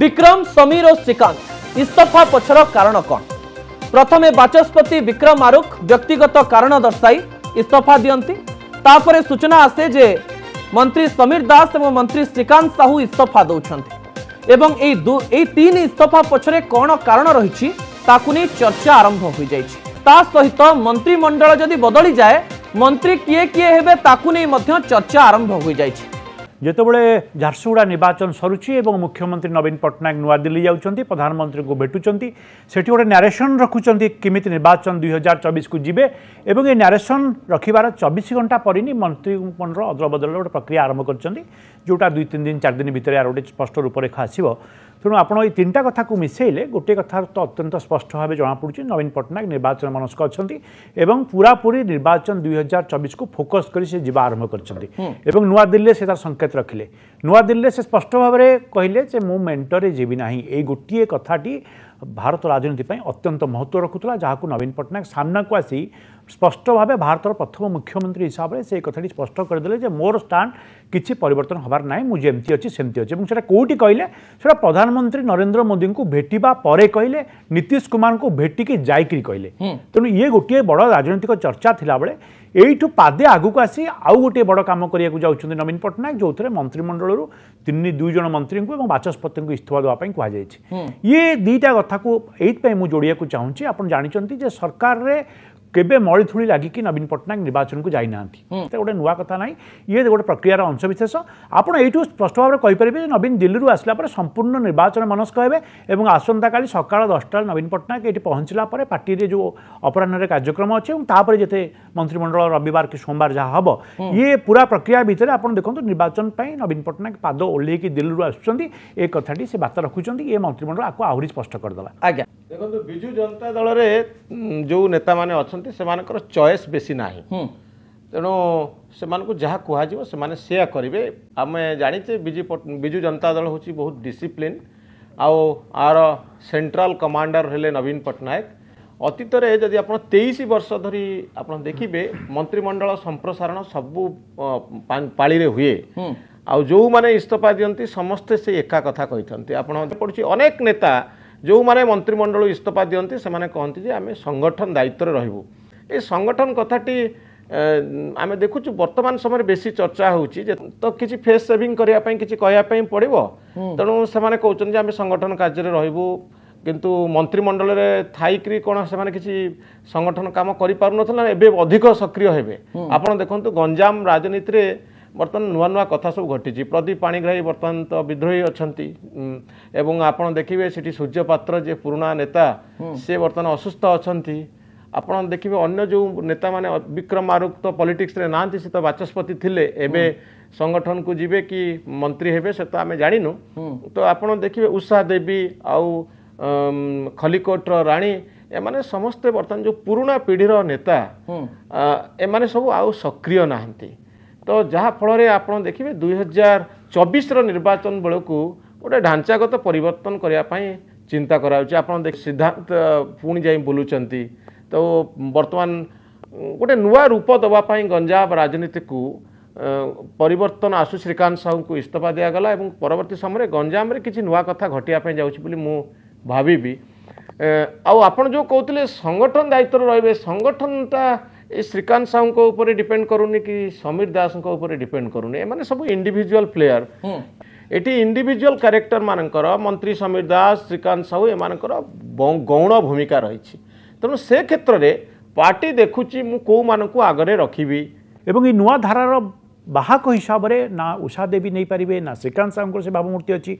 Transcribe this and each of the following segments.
ବିକ୍ରମ ସମୀର ଓ ଶ୍ରୀକାନ୍ତ ଇସ୍ତଫା ପଛର କାରଣ କ'ଣ ପ୍ରଥମେ ବାଚସ୍ପତି ବିକ୍ରମ ଆରୁଖ ବ୍ୟକ୍ତିଗତ କାରଣ ଦର୍ଶାଇ ଇସ୍ତଫା ଦିଅନ୍ତି ତାପରେ ସୂଚନା ଆସେ ଯେ ମନ୍ତ୍ରୀ ସମୀର ଦାସ ଏବଂ ମନ୍ତ୍ରୀ ଶ୍ରୀକାନ୍ତ ସାହୁ ଇସ୍ତଫା ଦେଉଛନ୍ତି ଏବଂ ଏଇ ଏଇ ତିନି ଇସ୍ତଫା ପଛରେ କ'ଣ କାରଣ ରହିଛି ତାକୁ ନେଇ ଚର୍ଚ୍ଚା ଆରମ୍ଭ ହୋଇଯାଇଛି ତା ସହିତ ମନ୍ତ୍ରିମଣ୍ଡଳ ଯଦି ବଦଳିଯାଏ ମନ୍ତ୍ରୀ କିଏ କିଏ ହେବେ ତାକୁ ନେଇ ମଧ୍ୟ ଚର୍ଚ୍ଚା ଆରମ୍ଭ ହୋଇଯାଇଛି যেতবে ঝারসুগুড়া নির্বাচন সরুছি এবং মুখ্যমন্ত্রী নবীন পট্টনাক নূদিল্লি যাচ্ছেন প্রধানমন্ত্রী ভেটুচ্ছেন সেটি গোটে ন্যারেসন রখুচার কমিটি নির্বাচন দুই হাজার চবিশকু যাবে এবং এই ন্যারেসন রখিবার চবিশ ঘণ্টা পরে মন্ত্রীমণ্ডল অদলবদল গোটে প্রক্রিয়া আরম্ভ করছেন যেটা দুই তিন দিন চার দিন ভিতরে আর গোটে স্পষ্ট রূপরেখা আসব তেমন আপনার এই তিনটা কথা মিশাইলে গোটিয়ে কথা তো অত্যন্ত স্পষ্ট ভাবে জনাপড়ুছে নবীন পট্টনাক নির্বাচন মনস্ক অনেক এবং পুরাপুরি নির্বাচন দুই হাজার চবিশকু ফোকস করে সে যা আরম্ভ করছেন এবং নূদিল্লি সে তার সংকেত ସଚେତ ରଖିଲେ ନୂଆଦିଲ୍ଲୀରେ ସେ ସ୍ପଷ୍ଟ ଭାବରେ କହିଲେ ଯେ ମୁଁ ମେଣ୍ଟରେ ଯିବି ନାହିଁ ଏଇ ଗୋଟିଏ କଥାଟି ଭାରତ ରାଜନୀତି ପାଇଁ ଅତ୍ୟନ୍ତ ମହତ୍ତ୍ୱ ରଖୁଥିଲା ଯାହାକୁ ନବୀନ ପଟ୍ଟନାୟକ ସାମ୍ନାକୁ ଆସି स्पष्ट भावे भारत र प्रथम मुख्यमन्त्री हिसाबले सथा स्पष्ट गरिदेले मोर स्टान्ड किवर्तन हवार नै म जति अँ से कोही कहिले प्रधानमन्त्री नरेन्द्र मोदीको भेट्दापर कहिले नीतिश कुम भेटिक जाइक कहिले तोट बड राजनैतिक चर्चा थाले एु पादे आगुक आसि आउ गोटे बड़ काम गरिन्छ नवीन पट्टनायक मन्त्रीमण्डल तिन दुईजना मन्त्री बाचस्पति को ये इस्तफा दाप्त कुराको एपि म जोडिएको चाहन्छु आा सरकारले কেবে মলিধূলি লাগিকি নবীন পট্টনাক নির্বাচনকু যাই না গোটে নূয়া কথা নাই ইয়ে গোটে প্রক্রিয়ার অংশবিশেষ আপনার এইটু স্পষ্ট ভাবে কইপারে যে নবীন দিল্লি আসলা পরে সম্পূর্ণ নির্বাচন মনস্ক হবে এবং আসন্তকাল সকাল দশটার নবীন পট্টনাক এটি পৌঁছিলা পরে পার্টিরে যে অপরাহ্নের কার্যক্রম অছে এবং তাপরে যেতে মন্ত্রিমণ্ডল রবিবার কি সোমবার যা হব ইয়ে পুরা প্রক্রিয়া ভিতরে আপনার দেখুন নির্বাচন পাই নবীন পট্টনাক পাদ ওহ্লাইকি দিল্লি আসুচার এ কথাটি সে বার্তা রাখুচার ইয়ে মন্ত্রিমণ্ডল আকু আহরি স্পষ্ট করে দেওয়া আজ্ঞা ଦେଖନ୍ତୁ ବିଜୁ ଜନତା ଦଳରେ ଯେଉଁ ନେତାମାନେ ଅଛନ୍ତି ସେମାନଙ୍କର ଚଏସ୍ ବେଶୀ ନାହିଁ ତେଣୁ ସେମାନଙ୍କୁ ଯାହା କୁହାଯିବ ସେମାନେ ସେୟା କରିବେ ଆମେ ଜାଣିଛେ ବିଜୁ ବିଜୁ ଜନତା ଦଳ ହେଉଛି ବହୁତ ଡିସିପ୍ଲିନ୍ ଆଉ ଆର ସେଣ୍ଟ୍ରାଲ କମାଣ୍ଡର ହେଲେ ନବୀନ ପଟ୍ଟନାୟକ ଅତୀତରେ ଯଦି ଆପଣ ତେଇଶ ବର୍ଷ ଧରି ଆପଣ ଦେଖିବେ ମନ୍ତ୍ରିମଣ୍ଡଳ ସମ୍ପ୍ରସାରଣ ସବୁ ପାଳିରେ ହୁଏ ଆଉ ଯେଉଁମାନେ ଇସ୍ତଫା ଦିଅନ୍ତି ସମସ୍ତେ ସେ ଏକା କଥା କହିଛନ୍ତି ଆପଣ ପଡ଼ୁଛି ଅନେକ ନେତା ଯେଉଁମାନେ ମନ୍ତ୍ରିମଣ୍ଡଳ ଇସ୍ତଫା ଦିଅନ୍ତି ସେମାନେ କହନ୍ତି ଯେ ଆମେ ସଂଗଠନ ଦାୟିତ୍ୱରେ ରହିବୁ ଏ ସଂଗଠନ କଥାଟି ଆମେ ଦେଖୁଛୁ ବର୍ତ୍ତମାନ ସମୟରେ ବେଶୀ ଚର୍ଚ୍ଚା ହେଉଛି ଯେ ତ କିଛି ଫେସ୍ ସେଭିଂ କରିବା ପାଇଁ କିଛି କହିବା ପାଇଁ ପଡ଼ିବ ତେଣୁ ସେମାନେ କହୁଛନ୍ତି ଯେ ଆମେ ସଂଗଠନ କାର୍ଯ୍ୟରେ ରହିବୁ କିନ୍ତୁ ମନ୍ତ୍ରିମଣ୍ଡଳରେ ଥାଇକରି କ'ଣ ସେମାନେ କିଛି ସଂଗଠନ କାମ କରିପାରୁନଥିଲେ ଏବେ ଅଧିକ ସକ୍ରିୟ ହେବେ ଆପଣ ଦେଖନ୍ତୁ ଗଞ୍ଜାମ ରାଜନୀତିରେ ବର୍ତ୍ତମାନ ନୂଆ ନୂଆ କଥା ସବୁ ଘଟିଛି ପ୍ରଦୀପ ପାଣିଗ୍ରାହୀ ବର୍ତ୍ତମାନ ତ ବିଦ୍ରୋହୀ ଅଛନ୍ତି ଏବଂ ଆପଣ ଦେଖିବେ ସେଠି ସୂର୍ଯ୍ୟ ପାତ୍ର ଯେ ପୁରୁଣା ନେତା ସେ ବର୍ତ୍ତମାନ ଅସୁସ୍ଥ ଅଛନ୍ତି ଆପଣ ଦେଖିବେ ଅନ୍ୟ ଯେଉଁ ନେତାମାନେ ବିକ୍ରମ ଆରୁଖ ତ ପଲିଟିକ୍ସରେ ନାହାନ୍ତି ସେ ତ ବାଚସ୍ପତି ଥିଲେ ଏବେ ସଂଗଠନକୁ ଯିବେ କି ମନ୍ତ୍ରୀ ହେବେ ସେ ତ ଆମେ ଜାଣିନୁ ତ ଆପଣ ଦେଖିବେ ଉଷା ଦେବୀ ଆଉ ଖଲିକୋଟର ରାଣୀ ଏମାନେ ସମସ୍ତେ ବର୍ତ୍ତମାନ ଯେଉଁ ପୁରୁଣା ପିଢ଼ିର ନେତା ଏମାନେ ସବୁ ଆଉ ସକ୍ରିୟ ନାହାନ୍ତି ତ ଯାହାଫଳରେ ଆପଣ ଦେଖିବେ ଦୁଇ ହଜାର ଚବିଶର ନିର୍ବାଚନ ବେଳକୁ ଗୋଟେ ଢାଞ୍ଚାଗତ ପରିବର୍ତ୍ତନ କରିବା ପାଇଁ ଚିନ୍ତା କରାଯାଉଛି ଆପଣ ଦେଖ ସିଦ୍ଧାନ୍ତ ପୁଣି ଯାଇ ବୁଲୁଛନ୍ତି ତ ବର୍ତ୍ତମାନ ଗୋଟେ ନୂଆ ରୂପ ଦେବା ପାଇଁ ଗଞ୍ଜାମ ରାଜନୀତିକୁ ପରିବର୍ତ୍ତନ ଆସୁ ଶ୍ରୀକାନ୍ତ ସାହୁଙ୍କୁ ଇସ୍ତଫା ଦିଆଗଲା ଏବଂ ପରବର୍ତ୍ତୀ ସମୟରେ ଗଞ୍ଜାମରେ କିଛି ନୂଆ କଥା ଘଟିବା ପାଇଁ ଯାଉଛି ବୋଲି ମୁଁ ଭାବିବି ଆଉ ଆପଣ ଯେଉଁ କହୁଥିଲେ ସଂଗଠନ ଦାୟିତ୍ୱରେ ରହିବେ ସଂଗଠନଟା ଏ ଶ୍ରୀକାନ୍ତ ସାହୁଙ୍କ ଉପରେ ଡିପେଣ୍ଡ କରୁନି କି ସମୀର ଦାସଙ୍କ ଉପରେ ଡିପେଣ୍ଡ କରୁନି ଏମାନେ ସବୁ ଇଣ୍ଡିଭିଜୁଆଲ ପ୍ଲେୟାର ଏଠି ଇଣ୍ଡିଭିଜୁଆଲ କ୍ୟାରେକ୍ଟର ମାନଙ୍କର ମନ୍ତ୍ରୀ ସମୀର ଦାସ ଶ୍ରୀକାନ୍ତ ସାହୁ ଏମାନଙ୍କର ଗୌଣ ଭୂମିକା ରହିଛି ତେଣୁ ସେ କ୍ଷେତ୍ରରେ ପାର୍ଟି ଦେଖୁଛି ମୁଁ କେଉଁମାନଙ୍କୁ ଆଗରେ ରଖିବି ଏବଂ ଏଇ ନୂଆ ଧାରାର ବାହକ ହିସାବରେ ନା ଉଷା ଦେବୀ ନେଇପାରିବେ ନା ଶ୍ରୀକାନ୍ତ ସାହୁଙ୍କର ସେ ଭାବମୂର୍ତ୍ତି ଅଛି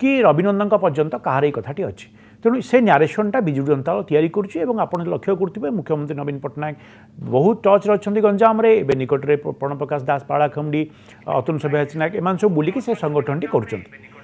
କି ରବିନନ୍ଦନଙ୍କ ପର୍ଯ୍ୟନ୍ତ କାହାର ଏଇ କଥାଟି ଅଛି ତେଣୁ ସେ ନ୍ୟାରେସନଟା ବିଜୁ ଜନତା ଦଳ ତିଆରି କରୁଛି ଏବଂ ଆପଣ ଲକ୍ଷ୍ୟ କରୁଥିବେ ମୁଖ୍ୟମନ୍ତ୍ରୀ ନବୀନ ପଟ୍ଟନାୟକ ବହୁତ ଟଚ୍ରେ ଅଛନ୍ତି ଗଞ୍ଜାମରେ ଏବେ ନିକଟରେ ପ୍ରଣବ ପ୍ରକାଶ ଦାସ ପାଳାଖଣ୍ଡି ଅତନୁ ସଭ୍ୟ ନାୟକ ଏମାନେ ସବୁ ବୁଲିକି ସେ ସଂଗଠନଟି କରୁଛନ୍ତି